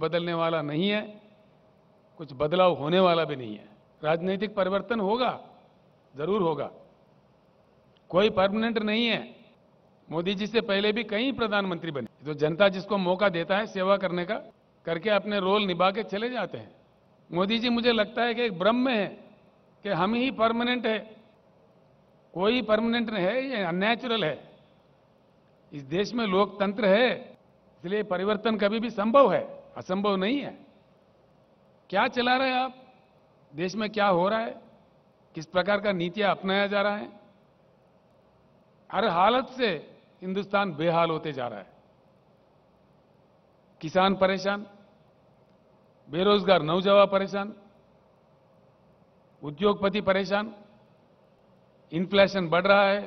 बदलने वाला नहीं है कुछ बदलाव होने वाला भी नहीं है राजनीतिक परिवर्तन होगा जरूर होगा कोई परमानेंट नहीं है मोदी जी से पहले भी कई प्रधानमंत्री बने तो जनता जिसको मौका देता है सेवा करने का करके अपने रोल निभा के चले जाते हैं मोदी जी मुझे लगता है कि एक ब्रह्म है कि हम ही परमानेंट है कोई परमानेंट नहीं है ये अननेचुरल है इस देश में लोकतंत्र है इसलिए परिवर्तन कभी भी संभव है असंभव नहीं है क्या चला रहे हैं आप देश में क्या हो रहा है किस प्रकार का नीतियां अपनाया जा रहा है हर हालत से हिंदुस्तान बेहाल होते जा रहा है किसान परेशान बेरोजगार नौजवान परेशान उद्योगपति परेशान इन्फ्लेशन बढ़ रहा है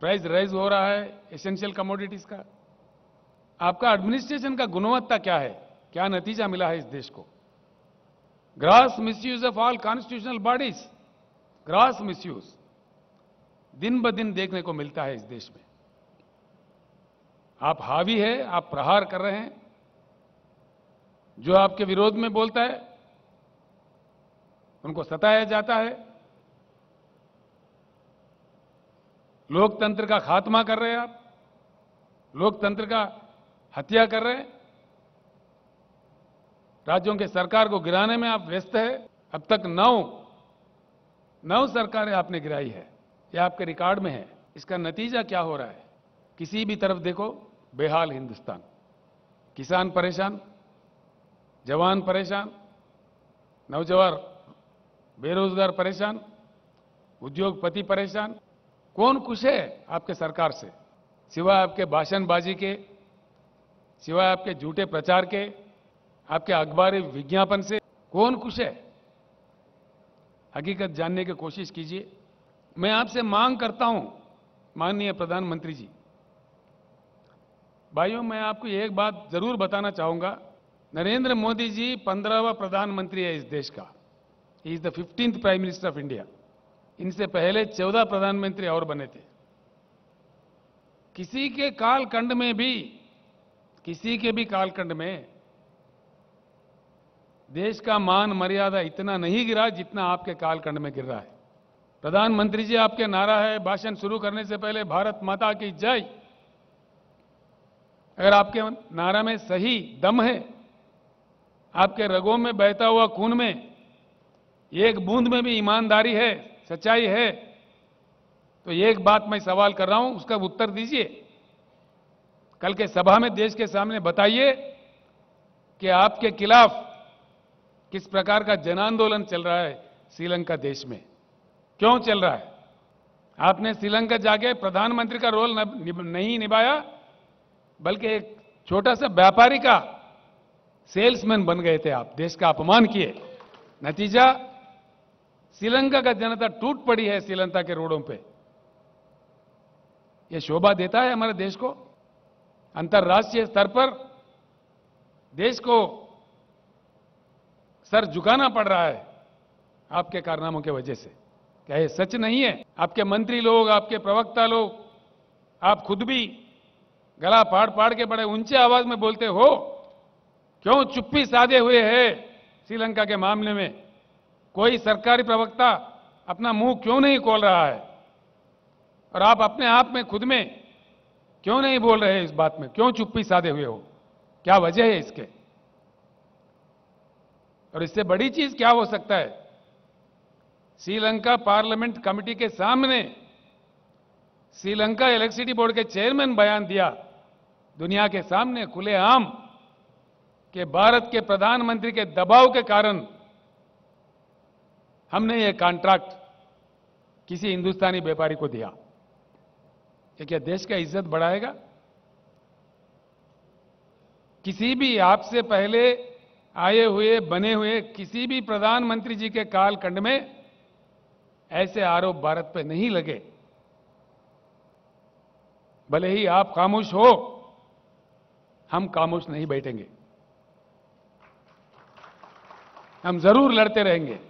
प्राइस राइज हो रहा है एसेंशियल कमोडिटीज का आपका एडमिनिस्ट्रेशन का गुणवत्ता क्या है क्या नतीजा मिला है इस देश को gross misuse of all constitutional bodies gross misuse दिन ब दिन देखने को मिलता है इस देश में आप हावी है आप प्रहार कर रहे हैं जो आपके विरोध में बोलता है उनको सताया जाता है लोकतंत्र का खात्मा कर रहे हैं आप लोकतंत्र का हत्या कर रहे हैं राज्यों के सरकार को गिराने में आप व्यस्त है अब तक नौ नौ सरकारें आपने गिराई है यह आपके रिकॉर्ड में है इसका नतीजा क्या हो रहा है किसी भी तरफ देखो बेहाल हिंदुस्तान किसान परेशान जवान परेशान नौजवान बेरोजगार परेशान उद्योगपति परेशान कौन खुश है आपके सरकार से सिवा आपके भाषणबाजी के सिवाय आपके झूठे प्रचार के आपके अखबारी विज्ञापन से कौन खुश है हकीकत जानने की कोशिश कीजिए मैं आपसे मांग करता हूं माननीय प्रधानमंत्री जी भाइयों मैं आपको एक बात जरूर बताना चाहूंगा नरेंद्र मोदी जी पंद्रहवा प्रधानमंत्री है इस देश का is the fifteenth prime minister of India इनसे पहले चौदह प्रधानमंत्री और बने थे किसी के कालखंड में भी किसी के भी कालखंड में देश का मान मर्यादा इतना नहीं गिरा जितना आपके कालखंड में गिर रहा है प्रधानमंत्री जी आपके नारा है भाषण शुरू करने से पहले भारत माता की जय अगर आपके नारा में सही दम है आपके रगों में बहता हुआ खून में एक बूंद में भी ईमानदारी है सच्चाई है तो एक बात मैं सवाल कर रहा हूं उसका उत्तर दीजिए कल के सभा में देश के सामने बताइए कि आपके खिलाफ किस प्रकार का जन आंदोलन चल रहा है श्रीलंका देश में क्यों चल रहा है आपने श्रीलंका जाके प्रधानमंत्री का रोल नहीं निभाया बल्कि एक छोटा सा व्यापारी का सेल्समैन बन गए थे आप देश का अपमान किए नतीजा श्रीलंका का जनता टूट पड़ी है श्रीलंका के रोडों पे यह शोभा देता है हमारे देश को अंतर्राष्ट्रीय स्तर पर देश को सर झुकाना पड़ रहा है आपके कारनामों के वजह से क्या ये सच नहीं है आपके मंत्री लोग आपके प्रवक्ता लोग आप खुद भी गला फाड़ पाड़ के बड़े ऊंचे आवाज में बोलते हो क्यों चुप्पी साधे हुए है श्रीलंका के मामले में कोई सरकारी प्रवक्ता अपना मुंह क्यों नहीं खोल रहा है और आप अपने आप में खुद में क्यों नहीं बोल रहे इस बात में क्यों चुप्पी साधे हुए हो क्या वजह है इसके और इससे बड़ी चीज क्या हो सकता है श्रीलंका पार्लियामेंट कमेटी के सामने श्रीलंका इलेक्ट्रिसिटी बोर्ड के चेयरमैन बयान दिया दुनिया के सामने खुलेआम के भारत के प्रधानमंत्री के दबाव के कारण हमने यह कॉन्ट्रैक्ट किसी हिंदुस्तानी व्यापारी को दिया ये क्या देश का इज्जत बढ़ाएगा किसी भी आपसे पहले आए हुए बने हुए किसी भी प्रधानमंत्री जी के कालखंड में ऐसे आरोप भारत पर नहीं लगे भले ही आप खामोश हो हम खामोश नहीं बैठेंगे हम जरूर लड़ते रहेंगे